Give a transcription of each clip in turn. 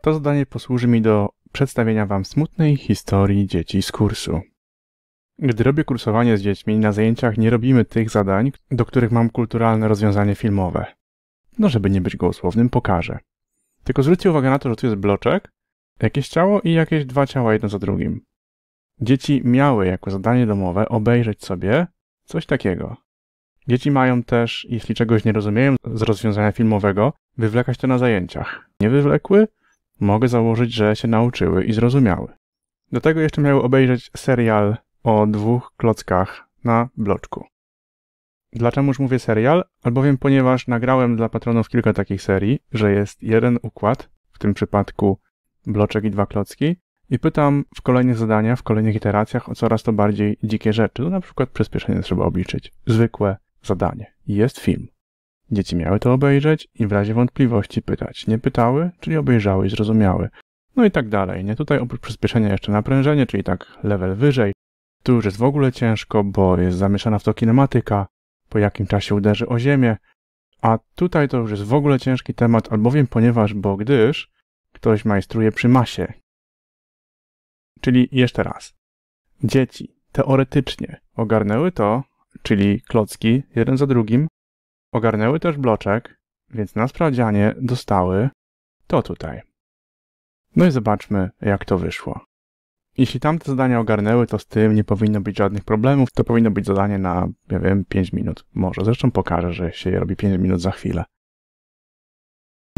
To zadanie posłuży mi do przedstawienia Wam smutnej historii dzieci z kursu. Gdy robię kursowanie z dziećmi, na zajęciach nie robimy tych zadań, do których mam kulturalne rozwiązanie filmowe. No, żeby nie być gołosłownym, pokażę. Tylko zwróćcie uwagę na to, że tu jest bloczek, jakieś ciało i jakieś dwa ciała jedno za drugim. Dzieci miały jako zadanie domowe obejrzeć sobie coś takiego. Dzieci mają też, jeśli czegoś nie rozumieją z rozwiązania filmowego, wywlekać to na zajęciach. Nie wywlekły, Mogę założyć, że się nauczyły i zrozumiały. Do tego jeszcze miały obejrzeć serial o dwóch klockach na bloczku. już mówię serial? Albowiem ponieważ nagrałem dla patronów kilka takich serii, że jest jeden układ, w tym przypadku bloczek i dwa klocki, i pytam w kolejnych zadaniach, w kolejnych iteracjach o coraz to bardziej dzikie rzeczy, no na przykład przyspieszenie trzeba obliczyć, zwykłe zadanie. Jest film. Dzieci miały to obejrzeć i w razie wątpliwości pytać. Nie pytały, czyli obejrzały i zrozumiały. No i tak dalej, nie? Tutaj oprócz przyspieszenia jeszcze naprężenie, czyli tak level wyżej. Tu już jest w ogóle ciężko, bo jest zamieszana w to kinematyka, po jakim czasie uderzy o ziemię. A tutaj to już jest w ogóle ciężki temat, albowiem ponieważ, bo gdyż, ktoś majstruje przy masie. Czyli jeszcze raz. Dzieci teoretycznie ogarnęły to, czyli klocki jeden za drugim, Ogarnęły też bloczek, więc na sprawdzianie dostały to tutaj. No i zobaczmy, jak to wyszło. Jeśli tamte zadania ogarnęły, to z tym nie powinno być żadnych problemów. To powinno być zadanie na, ja wiem, 5 minut. Może. Zresztą pokażę, że się je robi 5 minut za chwilę.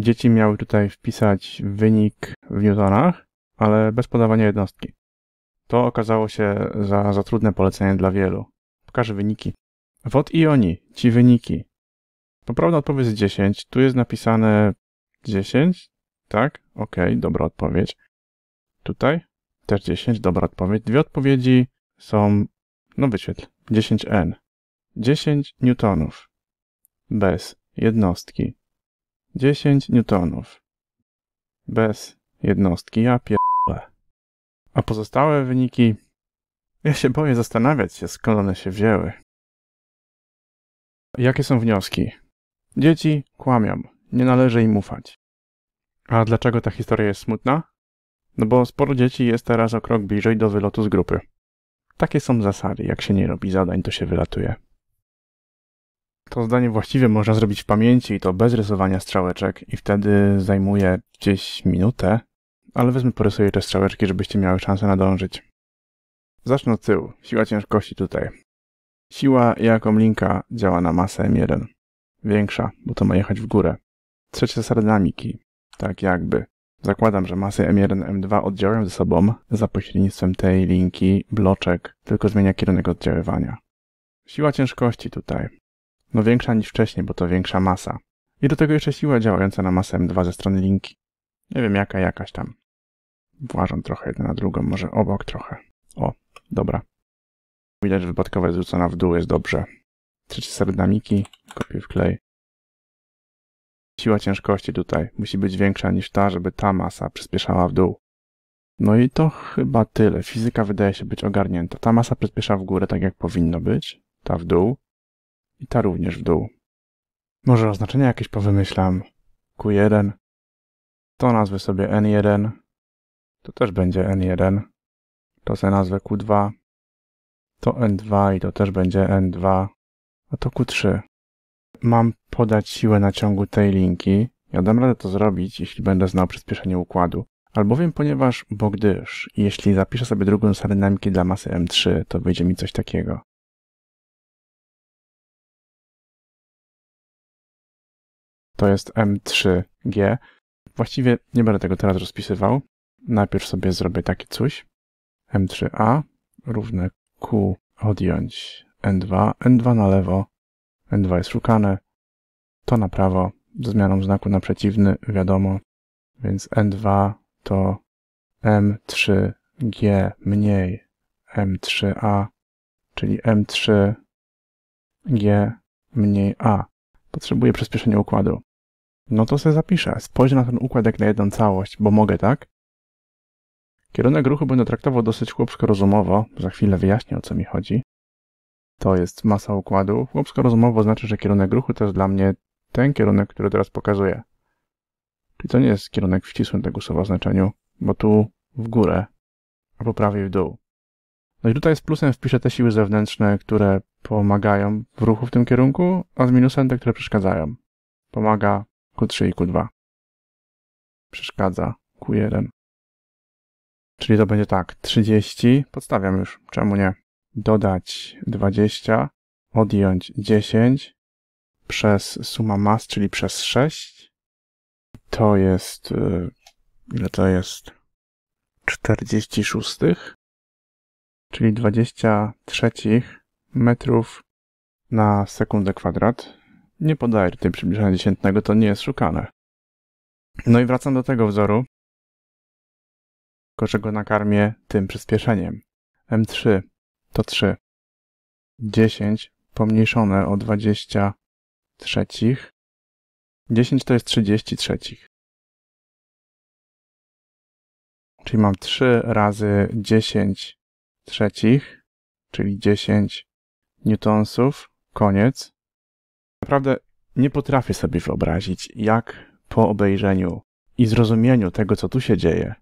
Dzieci miały tutaj wpisać wynik w newtonach, ale bez podawania jednostki. To okazało się za, za trudne polecenie dla wielu. Pokażę wyniki. Wod i oni, ci wyniki. Poprawna odpowiedź jest 10. Tu jest napisane 10, tak? Ok, dobra odpowiedź. Tutaj też 10, dobra odpowiedź. Dwie odpowiedzi są, no wyświetl, 10N. 10 newtonów. Bez jednostki. 10 newtonów. Bez jednostki. Ja pierdolę. A pozostałe wyniki... Ja się boję zastanawiać się, skąd one się wzięły. Jakie są wnioski? Dzieci kłamią, nie należy im ufać. A dlaczego ta historia jest smutna? No bo sporo dzieci jest teraz o krok bliżej do wylotu z grupy. Takie są zasady, jak się nie robi zadań, to się wylatuje. To zdanie właściwie można zrobić w pamięci i to bez rysowania strzałeczek i wtedy zajmuje gdzieś minutę, ale wezmę porysuję te strzałeczki, żebyście miały szansę nadążyć. Zacznę od tyłu. Siła ciężkości tutaj. Siła jaką linka działa na masę M1. Większa, bo to ma jechać w górę. Trzecie zasada dynamiki. Tak jakby. Zakładam, że masy M1, M2 oddziałują ze sobą za pośrednictwem tej linki, bloczek, tylko zmienia kierunek oddziaływania. Siła ciężkości tutaj. No większa niż wcześniej, bo to większa masa. I do tego jeszcze siła działająca na masę M2 ze strony linki. Nie wiem jaka, jakaś tam. Włażą trochę jedna na drugą, może obok trochę. O, dobra. Widać, że wypadkowa jest rzucona w dół, jest dobrze. Trzy sardamiki, kopiuj w klej. Siła ciężkości tutaj musi być większa niż ta, żeby ta masa przyspieszała w dół. No i to chyba tyle. Fizyka wydaje się być ogarnięta. Ta masa przyspiesza w górę tak jak powinno być, ta w dół i ta również w dół. Może oznaczenia jakieś powymyślam. Q1. To nazwę sobie N1. To też będzie N1. To sobie nazwę Q2. To N2 i to też będzie N2 to Q3. Mam podać siłę na ciągu tej linki. Ja dam radę to zrobić, jeśli będę znał przyspieszenie układu. Albowiem ponieważ, bo gdyż, jeśli zapiszę sobie drugą salę dynamiki dla masy M3, to wyjdzie mi coś takiego. To jest M3G. Właściwie nie będę tego teraz rozpisywał. Najpierw sobie zrobię takie coś. M3A równe Q odjąć N2, N2 na lewo, N2 jest szukane, to na prawo, ze zmianą znaku na przeciwny, wiadomo, więc N2 to M3G mniej M3A, czyli M3G mniej A. Potrzebuję przyspieszenia układu. No to sobie zapiszę. Spojrzę na ten układ jak na jedną całość, bo mogę, tak? Kierunek ruchu będę traktował dosyć chłopsko-rozumowo. Za chwilę wyjaśnię, o co mi chodzi. To jest masa układu. Chłopska rozumowa znaczy, że kierunek ruchu to jest dla mnie ten kierunek, który teraz pokazuję. Czyli to nie jest kierunek w ścisłym tego słowa znaczeniu, bo tu w górę, a po prawej w dół. No i tutaj z plusem wpiszę te siły zewnętrzne, które pomagają w ruchu w tym kierunku, a z minusem te, które przeszkadzają. Pomaga Q3 i Q2. Przeszkadza Q1. Czyli to będzie tak, 30, podstawiam już, czemu nie? dodać 20, odjąć 10 przez suma mas, czyli przez 6. To jest, y, ile to jest? 46, czyli 23 metrów na sekundę kwadrat. Nie podaję tutaj przybliżenia dziesiętnego, to nie jest szukane. No i wracam do tego wzoru, tylko że go nakarmię tym przyspieszeniem. M3 to 3. 10 pomniejszone o dwadzieścia trzecich. 10 to jest 30 trzecich. Czyli mam 3 razy 10 trzecich, czyli 10 newtonsów. Koniec. Naprawdę nie potrafię sobie wyobrazić, jak po obejrzeniu i zrozumieniu tego, co tu się dzieje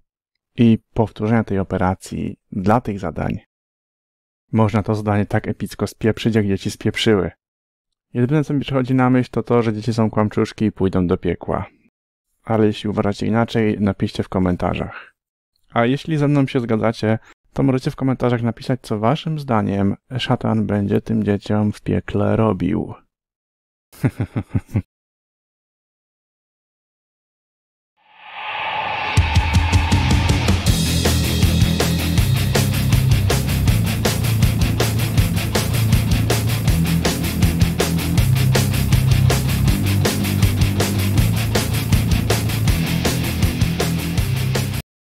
i powtórzeniu tej operacji dla tych zadań, można to zdanie tak epicko spieprzyć, jak dzieci spieprzyły. Jedyne, co mi przychodzi na myśl, to to, że dzieci są kłamczuszki i pójdą do piekła. Ale jeśli uważacie inaczej, napiszcie w komentarzach. A jeśli ze mną się zgadzacie, to możecie w komentarzach napisać, co waszym zdaniem szatan będzie tym dzieciom w piekle robił.